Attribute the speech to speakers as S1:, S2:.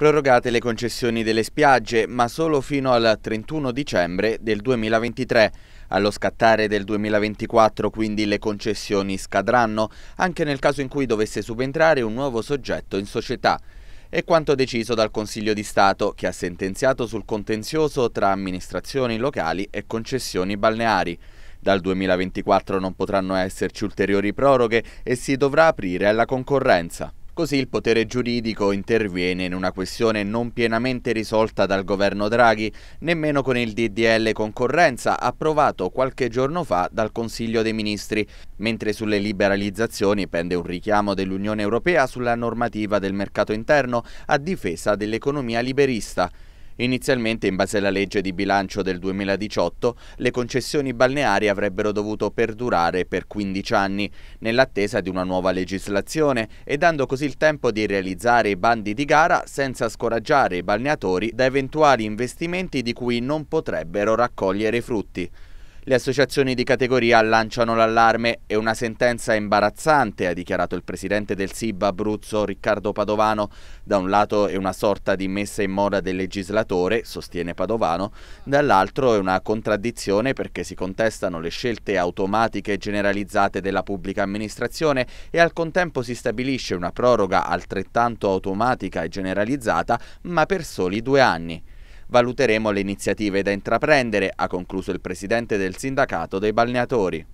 S1: Prorogate le concessioni delle spiagge, ma solo fino al 31 dicembre del 2023. Allo scattare del 2024 quindi le concessioni scadranno, anche nel caso in cui dovesse subentrare un nuovo soggetto in società. È quanto deciso dal Consiglio di Stato, che ha sentenziato sul contenzioso tra amministrazioni locali e concessioni balneari. Dal 2024 non potranno esserci ulteriori proroghe e si dovrà aprire alla concorrenza. Così il potere giuridico interviene in una questione non pienamente risolta dal governo Draghi, nemmeno con il DDL concorrenza approvato qualche giorno fa dal Consiglio dei Ministri, mentre sulle liberalizzazioni pende un richiamo dell'Unione Europea sulla normativa del mercato interno a difesa dell'economia liberista. Inizialmente, in base alla legge di bilancio del 2018, le concessioni balneari avrebbero dovuto perdurare per 15 anni, nell'attesa di una nuova legislazione e dando così il tempo di realizzare i bandi di gara senza scoraggiare i balneatori da eventuali investimenti di cui non potrebbero raccogliere i frutti. Le associazioni di categoria lanciano l'allarme e una sentenza imbarazzante, ha dichiarato il presidente del SIB Abruzzo Riccardo Padovano. Da un lato è una sorta di messa in moda del legislatore, sostiene Padovano, dall'altro è una contraddizione perché si contestano le scelte automatiche generalizzate della pubblica amministrazione e al contempo si stabilisce una proroga altrettanto automatica e generalizzata ma per soli due anni. Valuteremo le iniziative da intraprendere, ha concluso il presidente del sindacato dei balneatori.